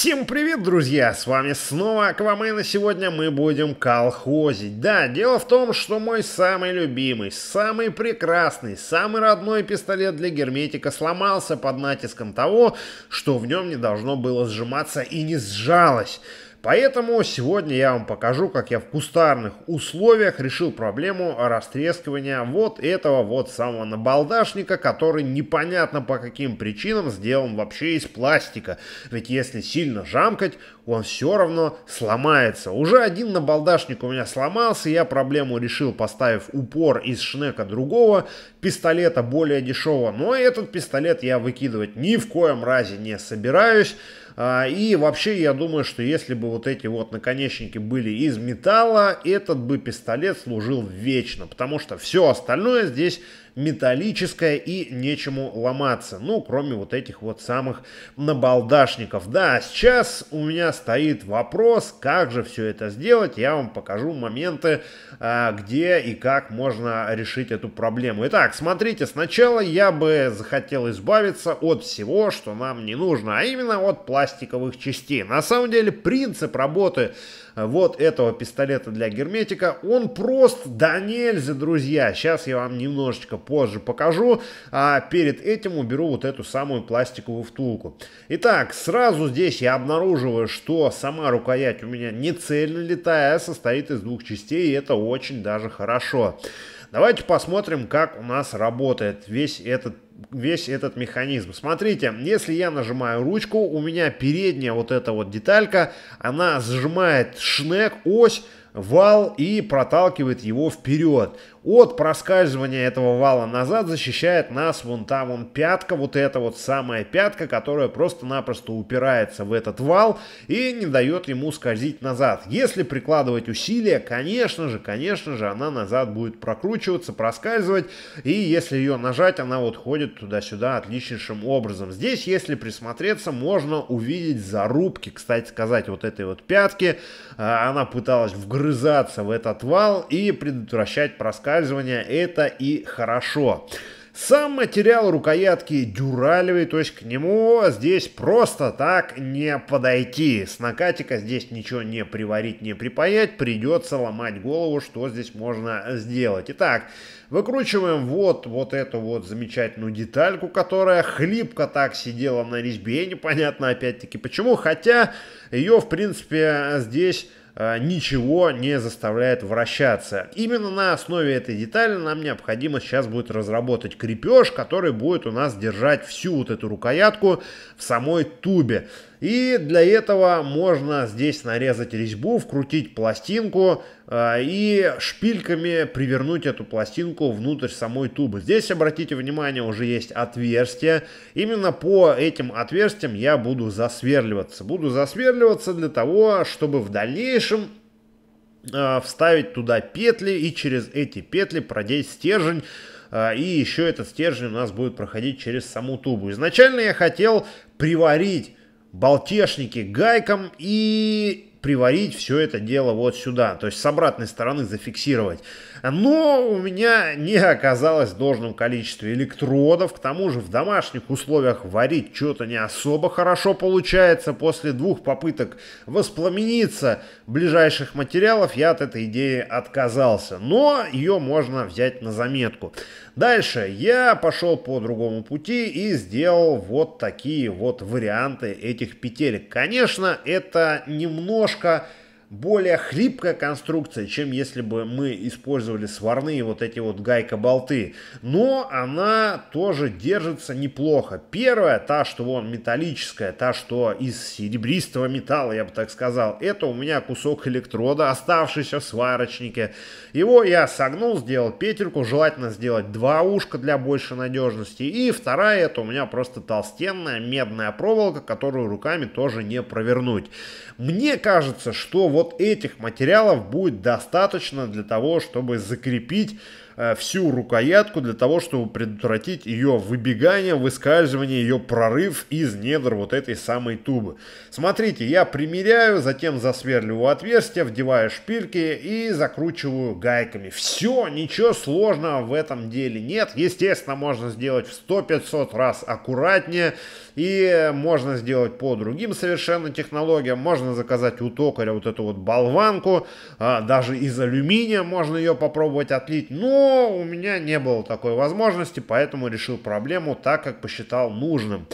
Всем привет, друзья! С вами снова Аквамен, и сегодня мы будем колхозить. Да, дело в том, что мой самый любимый, самый прекрасный, самый родной пистолет для герметика сломался под натиском того, что в нем не должно было сжиматься и не сжалось. Поэтому сегодня я вам покажу, как я в кустарных условиях решил проблему растрескивания вот этого вот самого набалдашника, который непонятно по каким причинам сделан вообще из пластика. Ведь если сильно жамкать, он все равно сломается. Уже один набалдашник у меня сломался, я проблему решил, поставив упор из шнека другого пистолета, более дешевого. Но этот пистолет я выкидывать ни в коем разе не собираюсь. А, и вообще, я думаю, что если бы вот эти вот наконечники были из металла, этот бы пистолет служил вечно, потому что все остальное здесь металлическое и нечему ломаться. Ну, кроме вот этих вот самых набалдашников. Да, а сейчас у меня стоит вопрос, как же все это сделать. Я вам покажу моменты, а, где и как можно решить эту проблему. Итак, смотрите, сначала я бы захотел избавиться от всего, что нам не нужно, а именно от пластика пластиковых частей. На самом деле принцип работы э, вот этого пистолета для герметика, он прост да нельзя, друзья. Сейчас я вам немножечко позже покажу, а перед этим уберу вот эту самую пластиковую втулку. Итак, сразу здесь я обнаруживаю, что сама рукоять у меня не цельно летая, а состоит из двух частей, и это очень даже хорошо. Хорошо. Давайте посмотрим, как у нас работает весь этот весь этот механизм. Смотрите, если я нажимаю ручку, у меня передняя вот эта вот деталька, она сжимает шнек, ось, вал и проталкивает его вперед. От проскальзывания этого вала назад защищает нас вон там вон пятка, вот эта вот самая пятка, которая просто-напросто упирается в этот вал и не дает ему скользить назад. Если прикладывать усилия, конечно же, конечно же, она назад будет прокручиваться, проскальзывать, и если ее нажать, она вот ходит туда-сюда отличнейшим образом. Здесь, если присмотреться, можно увидеть зарубки, кстати сказать, вот этой вот пятки. А, она пыталась вгрызть вгрызаться в этот вал и предотвращать проскальзывание. Это и хорошо. Сам материал рукоятки дюралевый, то есть к нему здесь просто так не подойти. С накатика здесь ничего не приварить, не припаять, придется ломать голову, что здесь можно сделать. Итак, выкручиваем вот, вот эту вот замечательную детальку, которая хлипко так сидела на резьбе, непонятно опять-таки почему, хотя ее, в принципе, здесь а, ничего не заставляет вращаться. Именно на основе этой детали нам необходимо сейчас будет разработать крепеж, который будет у нас держать всю вот эту рукоятку в самой тубе. И для этого можно здесь нарезать резьбу, вкрутить пластинку а, и шпильками привернуть эту пластинку внутрь самой тубы. Здесь, обратите внимание, уже есть отверстие. Именно по этим отверстиям я буду засверливаться. Буду засверливаться для того, чтобы в дальнейшем а, вставить туда петли и через эти петли продеть стержень а, и еще этот стержень у нас будет проходить через саму тубу. Изначально я хотел приварить Болтешники гайкам и приварить все это дело вот сюда. То есть с обратной стороны зафиксировать но у меня не оказалось в должном количестве электродов, к тому же в домашних условиях варить что-то не особо хорошо получается. После двух попыток воспламениться ближайших материалов я от этой идеи отказался, но ее можно взять на заметку. Дальше я пошел по другому пути и сделал вот такие вот варианты этих петелек. Конечно, это немножко более хлипкая конструкция, чем если бы мы использовали сварные вот эти вот гайка-болты. Но она тоже держится неплохо. Первая, та, что вон металлическая, та, что из серебристого металла, я бы так сказал, это у меня кусок электрода, оставшийся в сварочнике. Его я согнул, сделал петельку, желательно сделать два ушка для большей надежности. И вторая, это у меня просто толстенная медная проволока, которую руками тоже не провернуть. Мне кажется, что вот вот этих материалов будет достаточно для того, чтобы закрепить Э, всю рукоятку для того, чтобы предотвратить ее выбегание, выскальзывание, ее прорыв из недр вот этой самой тубы. Смотрите, я примеряю, затем засверливаю отверстие, вдеваю шпильки и закручиваю гайками. Все, ничего сложного в этом деле нет. Естественно, можно сделать в 100-500 раз аккуратнее и можно сделать по другим совершенно технологиям. Можно заказать у токаря вот эту вот болванку, а, даже из алюминия можно ее попробовать отлить. Но ну, у меня не было такой возможности, поэтому решил проблему так, как посчитал нужным.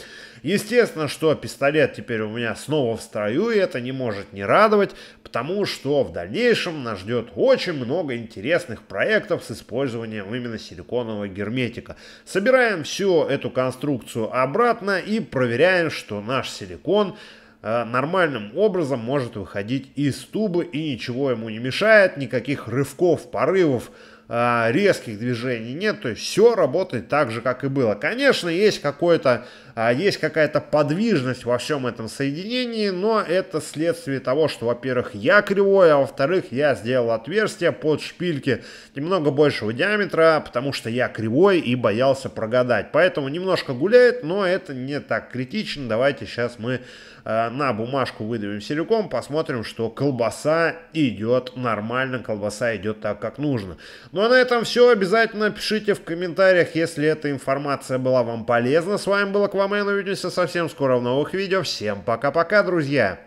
Естественно, что пистолет теперь у меня снова в строю, и это не может не радовать, потому что в дальнейшем нас ждет очень много интересных проектов с использованием именно силиконового герметика. Собираем всю эту конструкцию обратно и проверяем, что наш силикон э, нормальным образом может выходить из тубы и ничего ему не мешает, никаких рывков, порывов, а, резких движений нет, то есть все работает так же, как и было. Конечно, есть, какое то а, есть какая-то подвижность во всем этом соединении, но это следствие того, что, во-первых, я кривой, а во-вторых, я сделал отверстие под шпильки немного большего диаметра, потому что я кривой и боялся прогадать. Поэтому немножко гуляет, но это не так критично. Давайте сейчас мы а, на бумажку выдавим силикон, посмотрим, что колбаса идет нормально, колбаса идет так, как нужно. Ну а на этом все. Обязательно пишите в комментариях, если эта информация была вам полезна. С вами был Аквамен. Увидимся совсем скоро в новых видео. Всем пока-пока, друзья!